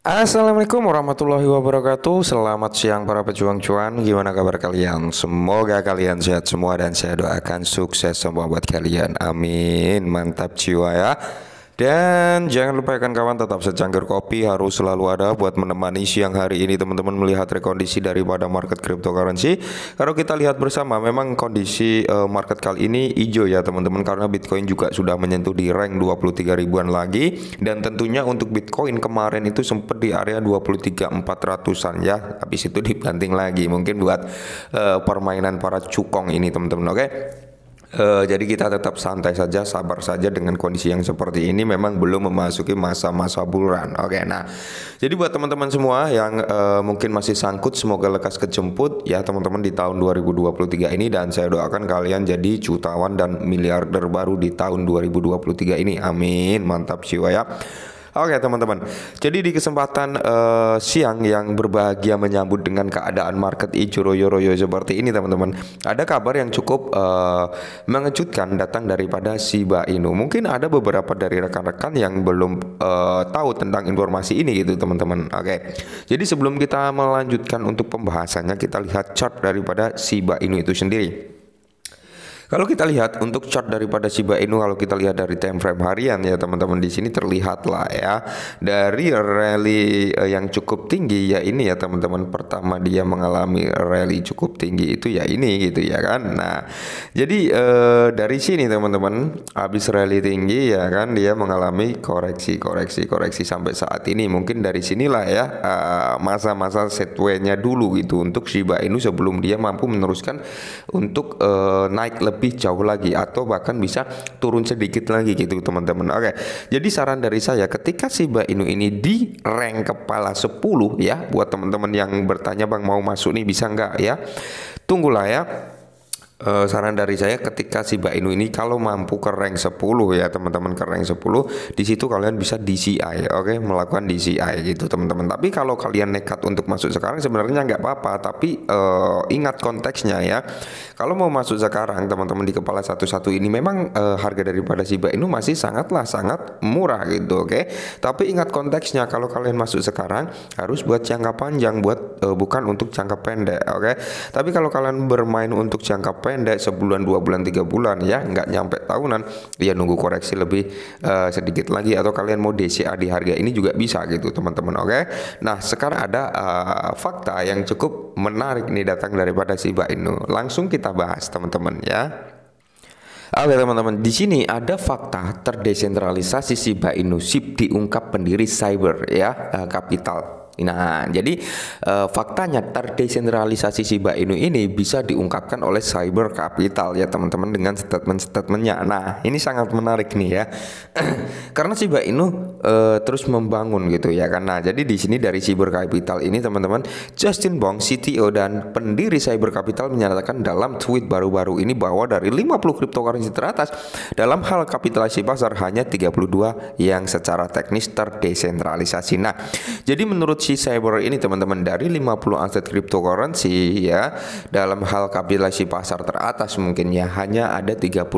Assalamualaikum warahmatullahi wabarakatuh Selamat siang para pejuang cuan Gimana kabar kalian? Semoga kalian sehat semua Dan saya doakan sukses semua buat kalian Amin Mantap jiwa ya dan jangan lupa kan ya kawan tetap secangkir kopi harus selalu ada buat menemani siang hari ini teman-teman melihat rekondisi daripada market cryptocurrency. Kalau kita lihat bersama memang kondisi uh, market kali ini hijau ya teman-teman karena Bitcoin juga sudah menyentuh di rank 23 ribuan lagi dan tentunya untuk Bitcoin kemarin itu sempat di area 23.400an ya. Habis itu dibanting lagi mungkin buat uh, permainan para cukong ini teman-teman. Oke. Okay? Eh, jadi kita tetap santai saja, sabar saja dengan kondisi yang seperti ini memang belum memasuki masa-masa bulan. Oke, okay, nah. Jadi buat teman-teman semua yang uh, mungkin masih sangkut semoga lekas kejemput ya teman-teman di tahun 2023 ini dan saya doakan kalian jadi jutawan dan miliarder baru di tahun 2023 ini. Amin. Mantap jiwa ya. Oke okay, teman-teman. Jadi di kesempatan uh, siang yang berbahagia menyambut dengan keadaan market ijo royo royo seperti ini teman-teman, ada kabar yang cukup uh, mengejutkan datang daripada Shiba Inu. Mungkin ada beberapa dari rekan-rekan yang belum uh, tahu tentang informasi ini gitu teman-teman. Oke. Okay. Jadi sebelum kita melanjutkan untuk pembahasannya, kita lihat chart daripada Shiba Inu itu sendiri. Kalau kita lihat untuk chart daripada Shiba Inu kalau kita lihat dari time frame harian ya teman-teman di sini terlihatlah ya dari rally eh, yang cukup tinggi ya ini ya teman-teman pertama dia mengalami rally cukup tinggi itu ya ini gitu ya kan. Nah, jadi eh, dari sini teman-teman habis rally tinggi ya kan dia mengalami koreksi koreksi koreksi sampai saat ini mungkin dari sinilah ya eh, masa-masa setway dulu gitu untuk Shiba Inu sebelum dia mampu meneruskan untuk eh, naik lebih lebih jauh lagi atau bahkan bisa turun sedikit lagi gitu teman-teman. Oke. Jadi saran dari saya ketika Shiba Inu ini di rank kepala 10 ya buat teman-teman yang bertanya Bang mau masuk nih bisa nggak ya? Tunggulah ya uh, saran dari saya ketika si Mbak Inu ini kalau mampu ke rank 10 ya teman-teman ke rank 10 di situ kalian bisa DCI oke okay? melakukan DCI gitu teman-teman tapi kalau kalian nekat untuk masuk sekarang sebenarnya nggak apa-apa tapi uh, ingat konteksnya ya kalau mau masuk sekarang teman-teman di kepala satu-satu ini memang uh, harga daripada si Mbak Inu masih sangatlah sangat murah gitu oke okay? tapi ingat konteksnya kalau kalian masuk sekarang harus buat jangka panjang buat uh, bukan untuk jangka pendek oke okay? tapi kalau kalian bermain untuk jangka pendek pendek sebulan dua bulan tiga bulan ya nggak nyampe tahunan ya nunggu koreksi lebih uh, sedikit lagi atau kalian mau DCA di harga ini juga bisa gitu teman-teman oke okay? nah sekarang ada uh, fakta yang cukup menarik nih datang daripada si Inu langsung kita bahas teman-teman ya Oke teman-teman, di sini ada fakta terdesentralisasi Shiba Inu SIP diungkap pendiri Cyber ya, uh, eh, Capital Nah, jadi e, faktanya terdesentralisasi Shiba Inu ini bisa diungkapkan oleh cyber capital ya teman-teman dengan statement-statementnya. Nah, ini sangat menarik nih ya, karena Shiba Inu e, eh, terus membangun gitu ya. Karena jadi di sini dari cyber capital ini teman-teman Justin Bong CTO dan pendiri cyber capital menyatakan dalam tweet baru-baru ini bahwa dari 50 cryptocurrency teratas dalam hal kapitalisasi pasar hanya 32 yang secara teknis terdesentralisasi. Nah, jadi menurut si cyber ini teman-teman dari 50 aset cryptocurrency ya dalam hal kapitalisasi pasar teratas mungkin ya hanya ada 32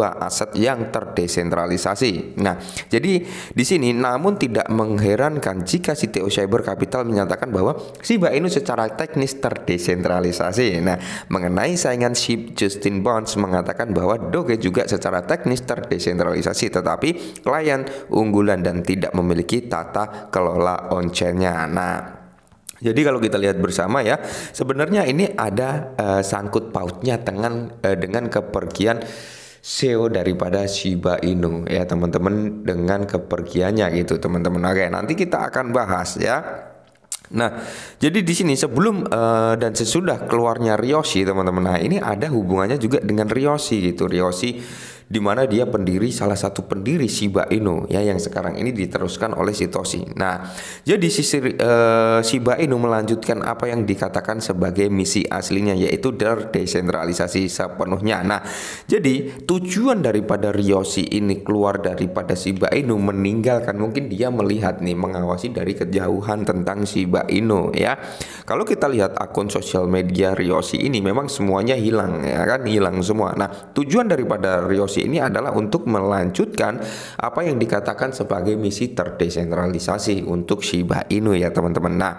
aset yang terdesentralisasi. Nah, jadi di sini namun tidak mengherankan jika CTO Cyber Capital menyatakan bahwa Shiba Inu secara teknis terdesentralisasi. Nah, mengenai saingan SHIB Justin Bonds mengatakan bahwa Doge juga secara teknis terdesentralisasi tetapi klien unggulan dan tidak memiliki tata kelola on nya nah Jadi kalau kita lihat bersama ya, sebenarnya ini ada uh, sangkut pautnya dengan uh, dengan kepergian CEO daripada Shiba Inu ya teman-teman dengan kepergiannya gitu teman-teman. Oke, nanti kita akan bahas ya. Nah, jadi di sini sebelum uh, dan sesudah keluarnya Ryoshi, teman-teman. Nah, ini ada hubungannya juga dengan Ryoshi gitu. Ryoshi di mana dia pendiri salah satu pendiri Shiba Inu ya yang sekarang ini diteruskan oleh Sitoshi. Nah, jadi si uh, Shiba Inu melanjutkan apa yang dikatakan sebagai misi aslinya yaitu desentralisasi sepenuhnya. Nah, jadi tujuan daripada Ryoshi ini keluar daripada Shiba Inu meninggalkan mungkin dia melihat nih mengawasi dari kejauhan tentang Shiba Inu ya. Kalau kita lihat akun sosial media Ryoshi ini memang semuanya hilang ya kan hilang semua. Nah, tujuan daripada Ryoshi ini adalah untuk melanjutkan apa yang dikatakan sebagai misi terdesentralisasi untuk Shiba Inu ya teman-teman. Nah,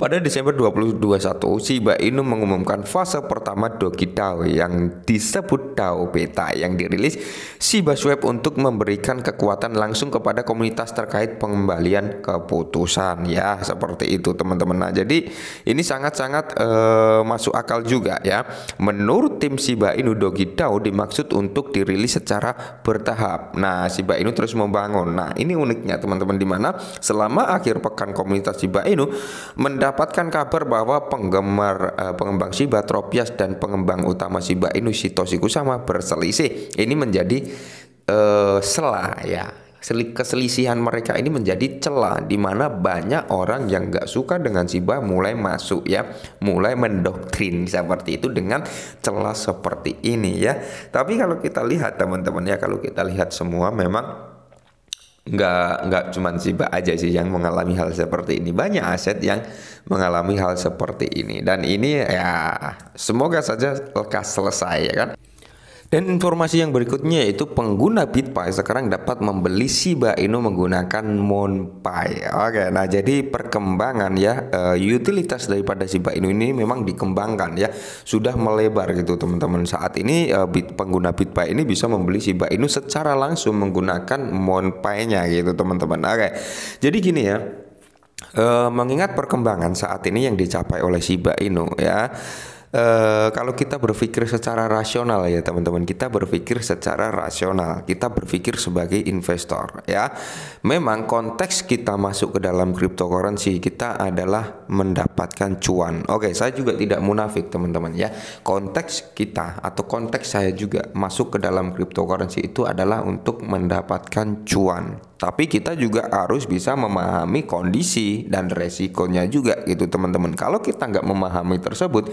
pada Desember 2021, Shiba Inu mengumumkan fase pertama Dogi DAO yang disebut DAO Beta yang dirilis Shiba Swap untuk memberikan kekuatan langsung kepada komunitas terkait pengembalian keputusan ya seperti itu teman-teman. Nah, jadi ini sangat-sangat uh, masuk akal juga ya. Menurut tim Shiba Inu Dogi DAO dimaksud untuk dirilis secara bertahap. Nah, Shiba Inu terus membangun. Nah, ini uniknya teman-teman di mana selama akhir pekan komunitas Shiba Inu mendapat mendapatkan kabar bahwa penggemar uh, pengembang Shiba Tropias dan pengembang utama Shiba Inu Shitoshiku sama berselisih. Ini menjadi uh, eh, sela ya. Keselisihan mereka ini menjadi celah di mana banyak orang yang nggak suka dengan Shiba mulai masuk ya, mulai mendoktrin seperti itu dengan celah seperti ini ya. Tapi kalau kita lihat teman-teman ya, kalau kita lihat semua memang nggak nggak cuman Siba aja sih yang mengalami hal seperti ini banyak aset yang mengalami hal seperti ini dan ini ya semoga saja lekas selesai ya kan dan informasi yang berikutnya yaitu pengguna BitPay sekarang dapat membeli Shiba Inu menggunakan MoonPay. Oke, nah jadi perkembangan ya eh, utilitas daripada Shiba Inu ini memang dikembangkan ya, sudah melebar gitu teman-teman. Saat ini eh, pengguna BitPay ini bisa membeli Shiba Inu secara langsung menggunakan MoonPay-nya gitu teman-teman. Oke. Jadi gini ya, eh, mengingat perkembangan saat ini yang dicapai oleh Shiba Inu ya Eh, kalau kita berpikir secara rasional ya teman-teman, kita berpikir secara rasional, kita berpikir sebagai investor ya. Memang konteks kita masuk ke dalam cryptocurrency kita adalah mendapatkan cuan. Oke, saya juga tidak munafik teman-teman ya. Konteks kita atau konteks saya juga masuk ke dalam cryptocurrency itu adalah untuk mendapatkan cuan tapi kita juga harus bisa memahami kondisi dan resikonya juga gitu teman-teman kalau kita nggak memahami tersebut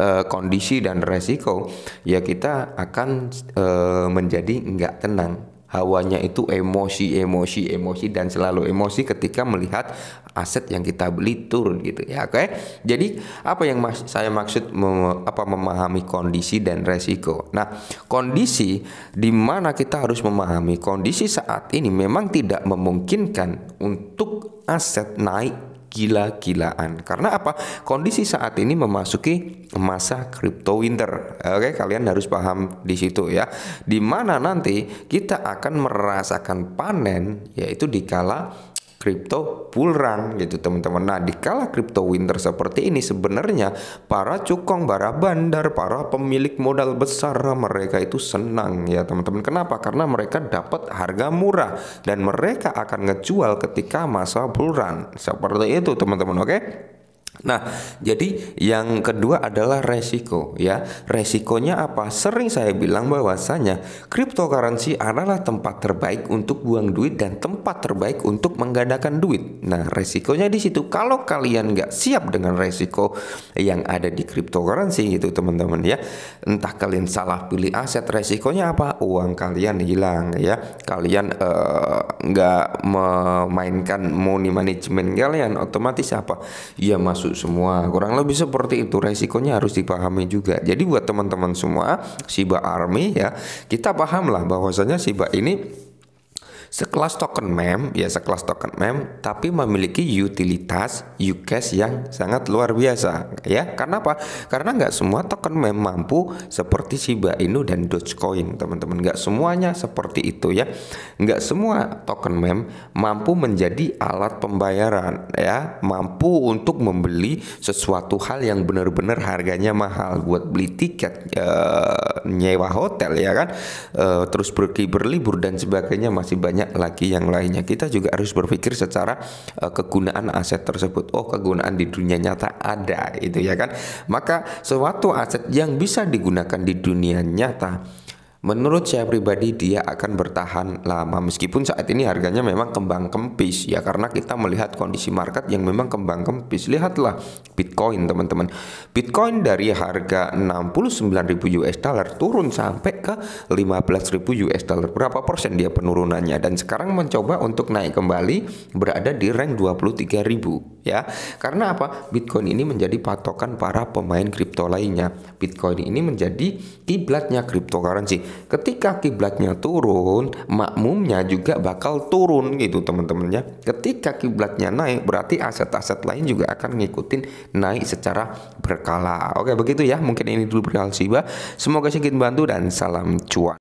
eh, kondisi dan resiko ya kita akan eh, menjadi nggak tenang hawanya itu emosi, emosi, emosi dan selalu emosi ketika melihat aset yang kita beli turun gitu ya, oke? Jadi apa yang mas saya maksud mem apa memahami kondisi dan resiko. Nah, kondisi di mana kita harus memahami kondisi saat ini memang tidak memungkinkan untuk aset naik gila-gilaan. Karena apa? Kondisi saat ini memasuki masa crypto winter. Oke, kalian harus paham di situ ya. Di mana nanti kita akan merasakan panen yaitu di kala kripto bull run gitu teman-teman. Nah di kala kripto winter seperti ini sebenarnya para cukong, para bandar, para pemilik modal besar mereka itu senang ya teman-teman. Kenapa? Karena mereka dapat harga murah dan mereka akan ngejual ketika masa bull run. Seperti itu teman-teman oke? Okay? Nah, jadi yang kedua adalah resiko ya. Resikonya apa? Sering saya bilang bahwasanya cryptocurrency adalah tempat terbaik untuk buang duit dan tempat terbaik untuk menggandakan duit. Nah, resikonya di situ. Kalau kalian nggak siap dengan resiko yang ada di cryptocurrency gitu teman-teman ya, entah kalian salah pilih aset, resikonya apa? Uang kalian hilang ya. Kalian eh, nggak uh, memainkan money management kalian, otomatis apa? Ya masuk semua kurang lebih seperti itu resikonya harus dipahami juga jadi buat teman-teman semua Shiba Army ya kita pahamlah bahwasanya Shiba ini Sekelas token mem, ya sekelas token mem, tapi memiliki utilitas UCash yang sangat luar biasa, ya. Karena apa? Karena nggak semua token mem mampu seperti Shiba Inu dan Dogecoin, teman-teman. Nggak semuanya seperti itu ya. Nggak semua token mem mampu menjadi alat pembayaran, ya. Mampu untuk membeli sesuatu hal yang benar-benar harganya mahal buat beli tiket, e, nyewa hotel, ya kan. E, terus pergi berlibur dan sebagainya masih banyak banyak lagi yang lainnya. Kita juga harus berpikir secara uh, kegunaan aset tersebut. Oh, kegunaan di dunia nyata ada itu ya kan. Maka suatu aset yang bisa digunakan di dunia nyata Menurut saya pribadi dia akan bertahan lama meskipun saat ini harganya memang kembang kempis ya karena kita melihat kondisi market yang memang kembang kempis. Lihatlah Bitcoin teman-teman. Bitcoin dari harga 69.000 US dollar turun sampai ke 15.000 US dollar. Berapa persen dia penurunannya dan sekarang mencoba untuk naik kembali berada di rank 23.000 ya. Karena apa? Bitcoin ini menjadi patokan para pemain kripto lainnya. Bitcoin ini menjadi kiblatnya cryptocurrency. Ketika kiblatnya turun, makmumnya juga bakal turun gitu teman temannya Ketika kiblatnya naik, berarti aset-aset lain juga akan ngikutin naik secara berkala. Oke, begitu ya. Mungkin ini dulu perihal Semoga sedikit bantu dan salam cuan.